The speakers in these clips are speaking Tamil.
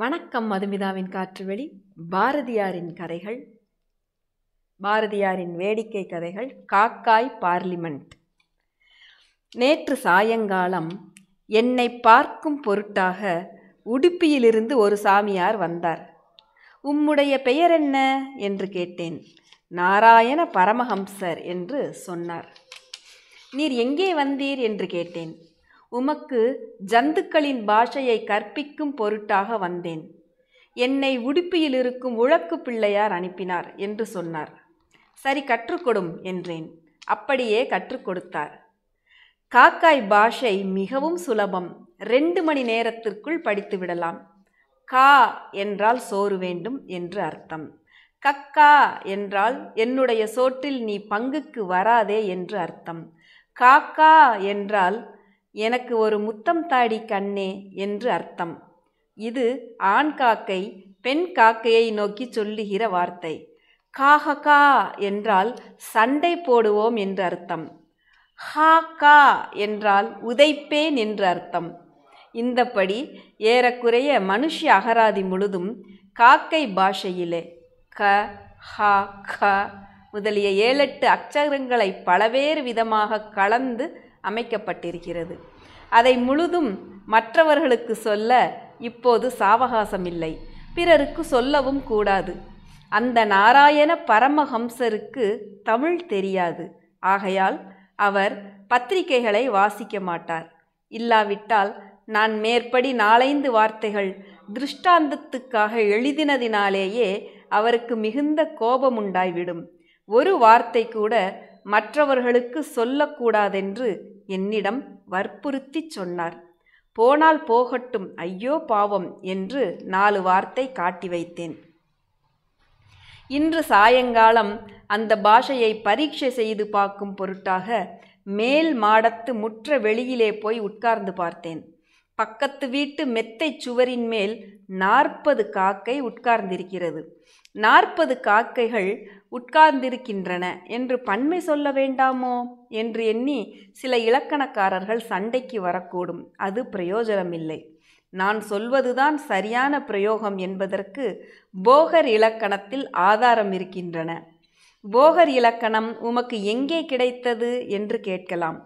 வணக்கம் மதுமிதாவின் காற்றுவெளி பாரதியாரின் கதைகள் பாரதியாரின் வேடிக்கை கதைகள் காக்காய் பார்லிமெண்ட் நேற்று சாயங்காலம் என்னை பார்க்கும் பொருட்டாக உடுப்பியிலிருந்து ஒரு சாமியார் வந்தார் உம்முடைய பெயர் என்ன என்று கேட்டேன் நாராயண பரமஹம்சர் என்று சொன்னார் நீர் எங்கே வந்தீர் என்று கேட்டேன் உமக்கு ஜந்துக்களின் பாஷையை கற்பிக்கும் பொருட்டாக வந்தேன் என்னை உடுப்பியில் இருக்கும் உழக்கு பிள்ளையார் அனுப்பினார் என்று சொன்னார் சரி கற்றுக்கொடும் என்றேன் அப்படியே கற்றுக் கொடுத்தார் காக்காய் பாஷை மிகவும் சுலபம் ரெண்டு மணி நேரத்திற்குள் படித்து விடலாம் கா என்றால் சோறு வேண்டும் என்று அர்த்தம் கக்கா என்றால் என்னுடைய சோற்றில் நீ பங்குக்கு வராதே என்று அர்த்தம் காக்கா என்றால் எனக்கு ஒரு முத்தம் தாடி கண்ணே என்று அர்த்தம் இது ஆண் காக்கை பெண் காக்கையை நோக்கி சொல்லுகிற வார்த்தை காஹ கா என்றால் சண்டை போடுவோம் என்று அர்த்தம் ஹா கா என்றால் உதைப்பேன் என்று அர்த்தம் இந்தப்படி ஏறக்குறைய மனுஷ அகராதி முழுதும் காக்கை பாஷையிலே க ஹ க முதலிய ஏழெட்டு அச்சகங்களை பலவேறு விதமாக கலந்து அமைக்கப்பட்டிருக்கிறது அதை முழுதும் மற்றவர்களுக்கு சொல்ல இப்போது சாவகாசமில்லை பிறருக்கு சொல்லவும் கூடாது அந்த நாராயண பரமஹம்சருக்கு தமிழ் தெரியாது ஆகையால் அவர் பத்திரிகைகளை வாசிக்க மாட்டார் இல்லாவிட்டால் நான் மேற்படி நாலைந்து வார்த்தைகள் திருஷ்டாந்தத்துக்காக எழுதினதினாலேயே அவருக்கு மிகுந்த கோபமுண்டாய்விடும் ஒரு வார்த்தை கூட மற்றவர்களுக்கு சொல்லக்கூடாதென்று என்னிடம் வற்புறுத்தி சொன்னார் போனால் போகட்டும் ஐயோ பாவம் என்று நாலு வார்த்தை காட்டி வைத்தேன் இன்று சாயங்காலம் அந்த பாஷையை பரீட்சை செய்து பார்க்கும் பொருட்டாக மேல் மாடத்து முற்ற வெளியிலே போய் உட்கார்ந்து பார்த்தேன் பக்கத்து வீட்டு மெத்தை சுவரின் மேல் நாற்பது காக்கை உட்கார்ந்திருக்கிறது நாற்பது காக்கைகள் உட்கார்ந்திருக்கின்றன என்று பன்மை சொல்ல வேண்டாமோ என்று எண்ணி சில இலக்கணக்காரர்கள் சண்டைக்கு வரக்கூடும் அது பிரயோஜனமில்லை நான் சொல்வதுதான் சரியான பிரயோகம் என்பதற்கு போகர் இலக்கணத்தில் ஆதாரம் இருக்கின்றன போகர் இலக்கணம் உமக்கு எங்கே கிடைத்தது என்று கேட்கலாம்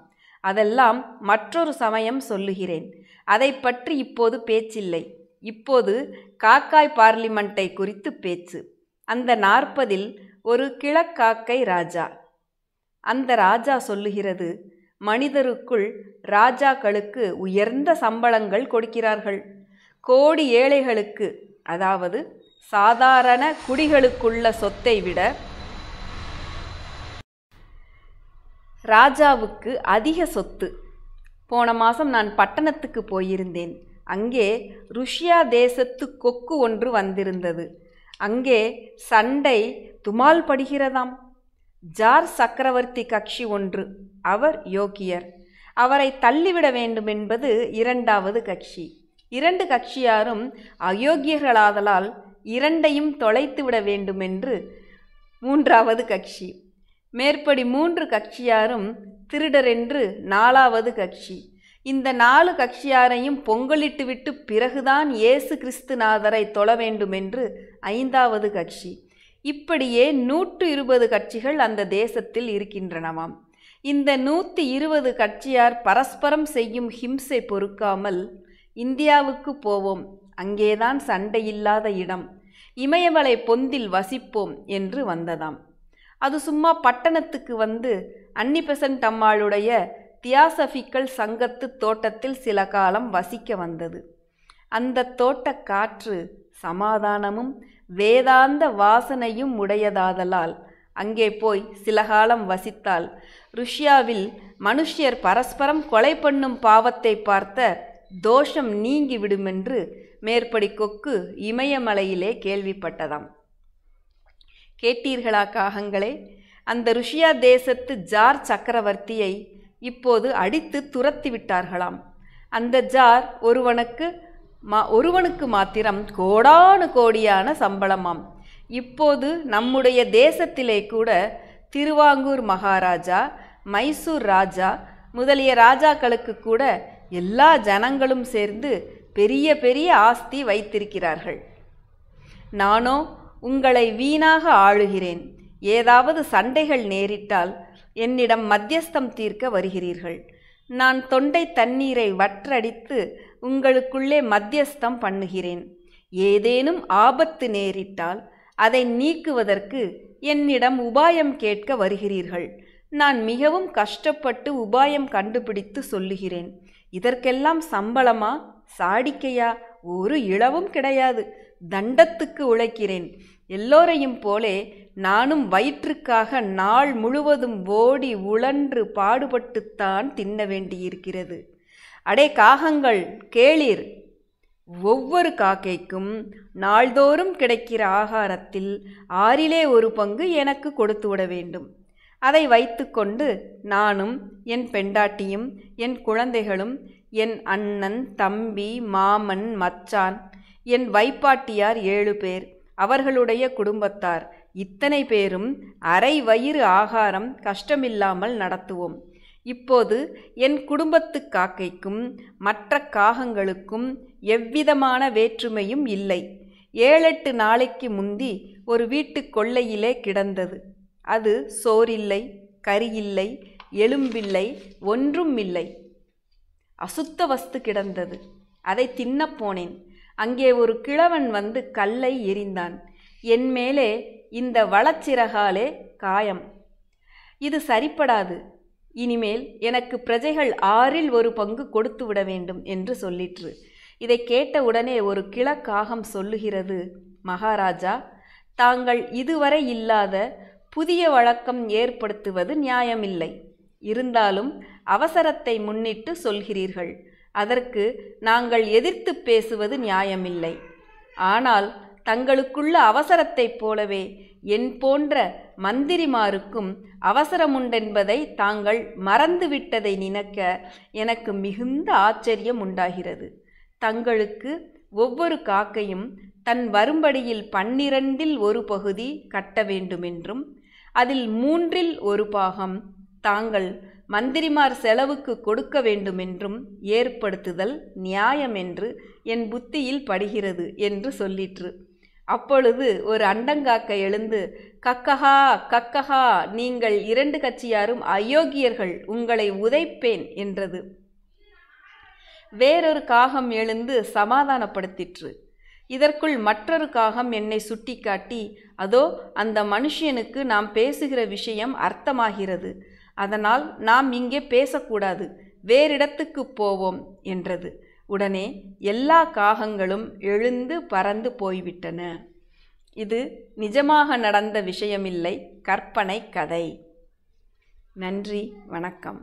அதெல்லாம் மற்றொரு சமயம் சொல்லுகிறேன் அதை பற்றி இப்போது பேச்சில்லை இப்போது காக்காய் பார்லிமெண்ட்டை குறித்து பேச்சு அந்த நாற்பதில் ஒரு கிழக்காக்கை ராஜா அந்த ராஜா சொல்லுகிறது மனிதருக்குள் ராஜாக்களுக்கு உயர்ந்த சம்பளங்கள் கொடுக்கிறார்கள் கோடி ஏழைகளுக்கு அதாவது சாதாரண குடிகளுக்குள்ள சொத்தை விட ராஜாவுக்கு அதிக சொத்து போன மாதம் நான் பட்டணத்துக்கு போயிருந்தேன் அங்கே ருஷ்யா தேசத்து கொக்கு ஒன்று வந்திருந்தது அங்கே சண்டை துமால் படுகிறதாம் ஜார் சக்கரவர்த்தி கட்சி ஒன்று அவர் யோக்கியர் அவரை தள்ளிவிட வேண்டும் என்பது இரண்டாவது கட்சி இரண்டு கட்சியாரும் அயோக்கியர்களாதலால் இரண்டையும் தொலைத்துவிட வேண்டுமென்று மூன்றாவது கட்சி மேற்படி மூன்று கட்சியாரும் திருடரென்று நாலாவது கட்சி இந்த நாலு கட்சியாரையும் பொங்கலிட்டுவிட்டு பிறகுதான் இயேசு கிறிஸ்துநாதரை தொழ வேண்டுமென்று ஐந்தாவது கட்சி இப்படியே நூற்று இருபது கட்சிகள் அந்த தேசத்தில் இருக்கின்றனவாம் இந்த நூற்றி இருபது கட்சியார் பரஸ்பரம் செய்யும் ஹிம்சை பொறுக்காமல் இந்தியாவுக்கு போவோம் அங்கேதான் சண்டையில்லாத இடம் இமயமலை பொந்தில் வசிப்போம் என்று வந்ததாம் அது சும்மா பட்டணத்துக்கு வந்து அன்னிபெசன்ட் அம்மாளுடைய தியாசபிக்கல் சங்கத்து தோட்டத்தில் சில காலம் வசிக்க வந்தது அந்த தோட்ட காற்று சமாதானமும் வேதாந்த வாசனையும் உடையதாதலால் அங்கே போய் சில காலம் வசித்தால் ருஷ்யாவில் மனுஷ்யர் பரஸ்பரம் கொலை பண்ணும் பாவத்தை பார்த்த தோஷம் நீங்கிவிடுமென்று மேற்படி கொக்கு இமயமலையிலே கேள்விப்பட்டதாம் கேட்டீர்களா காகங்களே அந்த ருஷியா தேசத்து ஜார் சக்கரவர்த்தியை இப்போது அடித்து துரத்தி விட்டார்களாம் அந்த ஜார் ஒருவனுக்கு மா ஒருவனுக்கு மாத்திரம் கோடானு கோடியான சம்பளமாம் இப்போது நம்முடைய தேசத்திலே கூட திருவாங்கூர் மகாராஜா மைசூர் ராஜா முதலிய ராஜாக்களுக்கு கூட எல்லா ஜனங்களும் சேர்ந்து பெரிய பெரிய ஆஸ்தி வைத்திருக்கிறார்கள் நானோ உங்களை வீணாக ஆளுகிறேன் ஏதாவது சண்டைகள் நேரிட்டால் என்னிடம் மத்தியஸ்தம் தீர்க்க வருகிறீர்கள் நான் தொண்டை தண்ணீரை வற்றடித்து உங்களுக்குள்ளே மத்தியஸ்தம் பண்ணுகிறேன் ஏதேனும் ஆபத்து நேரிட்டால் அதை நீக்குவதற்கு என்னிடம் உபாயம் கேட்க வருகிறீர்கள் நான் மிகவும் கஷ்டப்பட்டு உபாயம் கண்டுபிடித்து சொல்லுகிறேன் இதற்கெல்லாம் சம்பளமா சாடிக்கையா ஒரு இளவும் கிடையாது தண்டத்துக்கு உழைக்கிறேன் எல்லோரையும் போலே நானும் வயிற்றுக்காக நாள் முழுவதும் ஓடி உழன்று பாடுபட்டுத்தான் தின்ன வேண்டியிருக்கிறது அடே காகங்கள் கேளீர் ஒவ்வொரு காக்கைக்கும் நாள்தோறும் கிடைக்கிற ஆகாரத்தில் ஆறிலே ஒரு பங்கு எனக்கு கொடுத்து விட வேண்டும் அதை வைத்துக்கொண்டு நானும் என் பெண்டாட்டியும் என் குழந்தைகளும் என் அண்ணன் தம்பி மாமன் மச்சான் என் வைப்பாட்டியார் ஏழு பேர் அவர்களுடைய குடும்பத்தார் இத்தனை பேரும் அரை வயிறு ஆகாரம் கஷ்டமில்லாமல் நடத்துவோம் இப்போது என் குடும்பத்து காக்கைக்கும் மற்ற காகங்களுக்கும் எவ்விதமான வேற்றுமையும் இல்லை ஏழெட்டு நாளைக்கு முந்தி ஒரு வீட்டு கொள்ளையிலே கிடந்தது அது சோறில்லை கறியில்லை எலும்பில்லை ஒன்றும் இல்லை அசுத்த வஸ்து கிடந்தது அதை தின்னப் போனேன் அங்கே ஒரு கிழவன் வந்து கல்லை எரிந்தான் என் மேலே இந்த வளச்சிறகாலே காயம் இது சரிப்படாது இனிமேல் எனக்கு பிரஜைகள் ஆறில் ஒரு பங்கு கொடுத்து விட வேண்டும் என்று சொல்லிற்று இதை கேட்டவுடனே ஒரு கிழக்காகம் சொல்லுகிறது மகாராஜா தாங்கள் இதுவரை இல்லாத புதிய வழக்கம் ஏற்படுத்துவது நியாயமில்லை இருந்தாலும் அவசரத்தை முன்னிட்டு சொல்கிறீர்கள் அதற்கு நாங்கள் எதிர்த்து பேசுவது நியாயமில்லை ஆனால் தங்களுக்குள்ள அவசரத்தைப் போலவே என் போன்ற மந்திரிமாருக்கும் அவசரமுண்டென்பதை தாங்கள் மறந்துவிட்டதை நினைக்க எனக்கு மிகுந்த ஆச்சரியம் உண்டாகிறது தங்களுக்கு ஒவ்வொரு காக்கையும் தன் வரும்படியில் பன்னிரண்டில் ஒரு பகுதி கட்ட வேண்டுமென்றும் அதில் மூன்றில் ஒரு பாகம் தாங்கள் மந்திரிமார் செலவுக்கு கொடுக்க வேண்டுமென்றும் ஏற்படுத்துதல் நியாயம் என்று என் புத்தியில் படுகிறது என்று சொல்லிற்று அப்பொழுது ஒரு அண்டங்காக்க எழுந்து கக்கஹா கக்கஹா நீங்கள் இரண்டு கட்சியாரும் அயோக்கியர்கள் உங்களை உதைப்பேன் என்றது வேறொரு காகம் எழுந்து சமாதானப்படுத்திற்று இதற்குள் மற்றொரு காகம் என்னை சுட்டிக்காட்டி அதோ அந்த மனுஷியனுக்கு நாம் பேசுகிற விஷயம் அர்த்தமாகிறது அதனால் நாம் இங்கே பேசக்கூடாது வேறிடத்துக்கு போவோம் என்றது உடனே எல்லா காகங்களும் எழுந்து பறந்து போய்விட்டன இது நிஜமாக நடந்த விஷயமில்லை கற்பனை கதை நன்றி வணக்கம்